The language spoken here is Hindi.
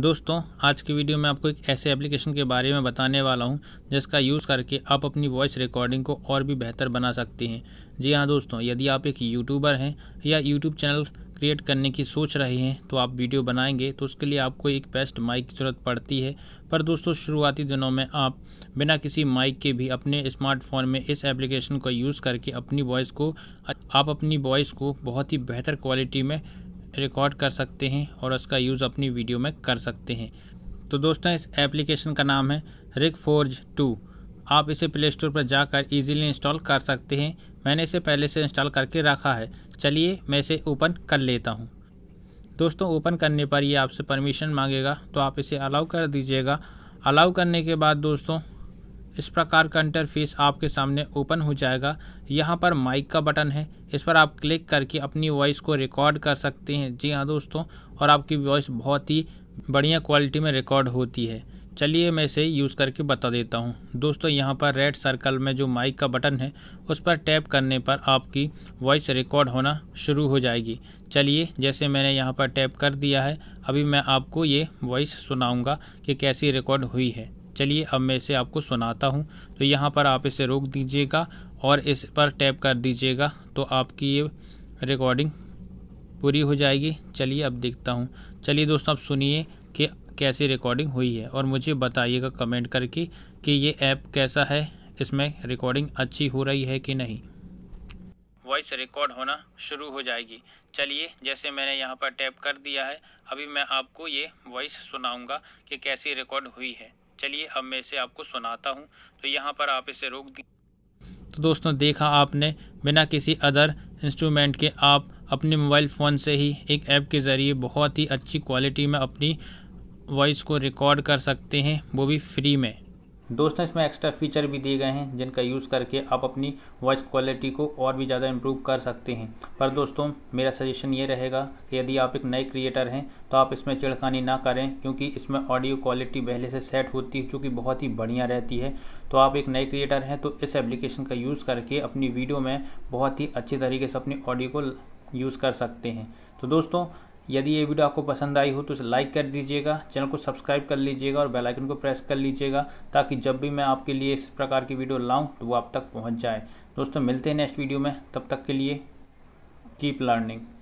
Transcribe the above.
दोस्तों आज की वीडियो में आपको एक ऐसे एप्लीकेशन के बारे में बताने वाला हूं जिसका यूज़ करके आप अपनी वॉइस रिकॉर्डिंग को और भी बेहतर बना सकते हैं जी हाँ दोस्तों यदि आप एक यूट्यूबर हैं या यूट्यूब चैनल क्रिएट करने की सोच रहे हैं तो आप वीडियो बनाएंगे तो उसके लिए आपको एक बेस्ट माइक की ज़रूरत पड़ती है पर दोस्तों शुरुआती दिनों में आप बिना किसी माइक के भी अपने स्मार्टफोन में इस एप्लीकेशन का यूज़ करके अपनी वॉइस को आप अपनी वॉइस को बहुत ही बेहतर क्वालिटी में रिकॉर्ड कर सकते हैं और उसका यूज़ अपनी वीडियो में कर सकते हैं तो दोस्तों इस एप्लीकेशन का नाम है रिक फोर्ज टू आप इसे प्ले स्टोर पर जाकर इजीली इंस्टॉल कर सकते हैं मैंने इसे पहले से इंस्टॉल करके रखा है चलिए मैं इसे ओपन कर लेता हूँ दोस्तों ओपन करने पर ये आपसे परमिशन मांगेगा तो आप इसे अलाउ कर दीजिएगा अलाउ करने के बाद दोस्तों इस प्रकार का इंटरफेस आपके सामने ओपन हो जाएगा यहाँ पर माइक का बटन है इस पर आप क्लिक करके अपनी वॉइस को रिकॉर्ड कर सकते हैं जी हाँ दोस्तों और आपकी वॉइस बहुत ही बढ़िया क्वालिटी में रिकॉर्ड होती है चलिए मैं इसे यूज़ करके बता देता हूँ दोस्तों यहाँ पर रेड सर्कल में जो माइक का बटन है उस पर टैप करने पर आपकी वॉइस रिकॉर्ड होना शुरू हो जाएगी चलिए जैसे मैंने यहाँ पर टैप कर दिया है अभी मैं आपको ये वॉइस सुनाऊँगा कि कैसी रिकॉर्ड हुई है चलिए अब मैं इसे आपको सुनाता हूँ तो यहाँ पर आप इसे रोक दीजिएगा और इस पर टैप कर दीजिएगा तो आपकी ये रिकॉर्डिंग पूरी हो जाएगी चलिए अब देखता हूँ चलिए दोस्तों आप सुनिए कि कैसी रिकॉर्डिंग हुई है और मुझे बताइएगा कमेंट करके कि ये ऐप कैसा है इसमें रिकॉर्डिंग अच्छी हो रही है कि नहीं वॉइस रिकॉर्ड होना शुरू हो जाएगी चलिए जैसे मैंने यहाँ पर टैप कर दिया है अभी मैं आपको ये वॉइस सुनाऊँगा कि कैसी रिकॉर्ड हुई है चलिए अब मैं इसे आपको सुनाता हूँ तो यहाँ पर आप इसे रोक दी तो दोस्तों देखा आपने बिना किसी अदर इंस्ट्रूमेंट के आप अपने मोबाइल फ़ोन से ही एक ऐप के ज़रिए बहुत ही अच्छी क्वालिटी में अपनी वॉइस को रिकॉर्ड कर सकते हैं वो भी फ्री में दोस्तों इसमें एक्स्ट्रा फीचर भी दिए गए हैं जिनका यूज़ करके आप अपनी वॉइस क्वालिटी को और भी ज़्यादा इम्प्रूव कर सकते हैं पर दोस्तों मेरा सजेशन ये रहेगा कि यदि आप एक नए क्रिएटर हैं तो आप इसमें चिड़खानी ना करें क्योंकि इसमें ऑडियो क्वालिटी पहले से सेट होती है जो कि बहुत ही बढ़िया रहती है तो आप एक नए क्रिएटर हैं तो इस एप्लीकेशन का यूज़ करके अपनी वीडियो में बहुत ही अच्छे तरीके से अपनी ऑडियो को यूज़ कर सकते हैं तो दोस्तों यदि ये वीडियो आपको पसंद आई हो तो इसे लाइक कर दीजिएगा चैनल को सब्सक्राइब कर लीजिएगा और बेल आइकन को प्रेस कर लीजिएगा ताकि जब भी मैं आपके लिए इस प्रकार की वीडियो लाऊं तो वो आप तक पहुंच जाए दोस्तों मिलते हैं नेक्स्ट वीडियो में तब तक के लिए कीप लर्निंग